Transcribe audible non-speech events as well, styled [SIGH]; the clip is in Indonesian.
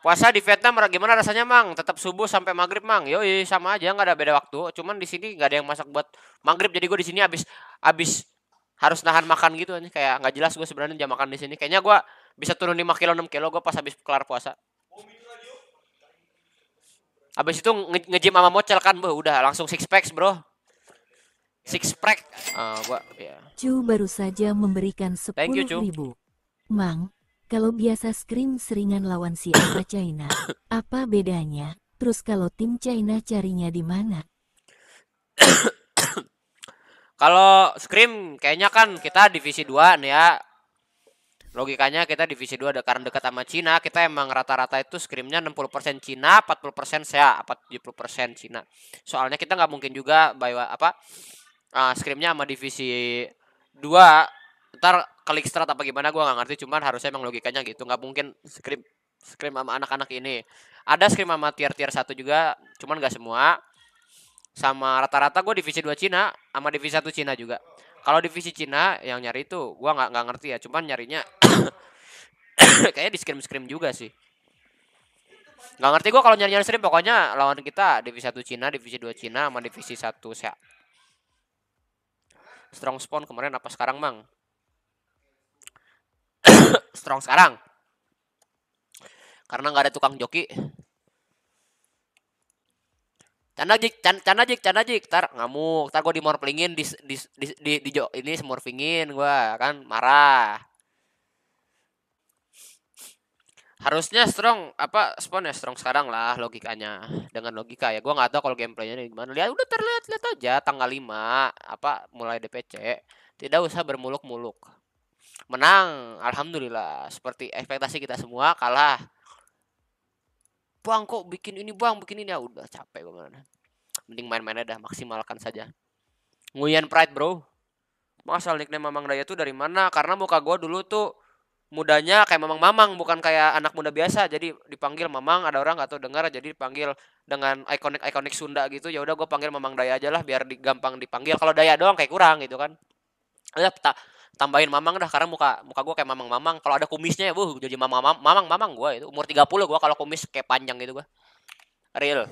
Puasa di Vietnam gimana rasanya, Mang? Tetap subuh sampai maghrib, Mang. Yoi, sama aja nggak ada beda waktu. Cuman di sini nggak ada yang masak buat maghrib, jadi gue di sini abis habis harus nahan makan gitu nih kayak nggak jelas gue sebenarnya jam makan di sini. Kayaknya gue bisa turun 5 kilo 6 kilo gue pas habis kelar puasa. Abis itu ngejim nge sama mocel kan, bro. Udah langsung six packs, bro. Six pack. Uh, gua, yeah. Cu baru saja memberikan sepuluh ribu. Mang, kalau biasa scream seringan lawan si apa China, apa bedanya? Terus kalau tim China carinya di mana? kalau scream kayaknya kan kita divisi 2 nih ya. Logikanya kita divisi 2 ada karena dekat sama Cina, kita emang rata-rata itu scrimnya 60% Cina, 40% saya, 70% Cina. Soalnya kita nggak mungkin juga bawa apa uh, ah, scrimnya sama divisi 2 ntar klik strat apa gimana gue nggak ngerti cuman harusnya emang logikanya gitu nggak mungkin scrim scrim sama anak-anak ini ada scrim sama tier tier satu juga cuman nggak semua sama rata-rata gue divisi 2 Cina sama divisi satu Cina juga kalau divisi Cina yang nyari itu gue nggak nggak ngerti ya cuman nyarinya [COUGHS] kayaknya di scrim scrim juga sih nggak ngerti gue kalau nyari nyari scrim pokoknya lawan kita divisi satu Cina divisi 2 Cina sama divisi satu saya strong spawn kemarin apa sekarang mang strong sekarang. Karena nggak ada tukang joki. Canajik, can, canajik, canajik, tar ngamuk, tar gue dimorplingin, di, di, di, di, di, ini semorfingin gue kan marah. harusnya strong apa spawn ya strong sekarang lah logikanya dengan logika ya gue nggak tahu kalau gameplaynya gimana lihat udah terlihat lihat aja tanggal 5 apa mulai DPC tidak usah bermuluk-muluk menang alhamdulillah seperti ekspektasi kita semua kalah bang kok bikin ini buang bikin ini ya udah capek gimana mending main-main aja maksimalkan saja Nguyen Pride bro masal nickname Mamang Daya tuh dari mana karena muka gue dulu tuh mudanya kayak Mamang Mamang bukan kayak anak muda biasa jadi dipanggil Mamang ada orang atau dengar jadi dipanggil dengan ikonik ikonik Sunda gitu ya udah gue panggil Mamang Daya aja lah biar di, gampang dipanggil kalau Daya doang kayak kurang gitu kan ada iya, tambahin mamang dah karena muka muka gue kayak mamang mamang kalau ada kumisnya ya bu jadi mamang mamang mamang, mamang gue itu umur 30 gue kalau kumis kayak panjang gitu gue real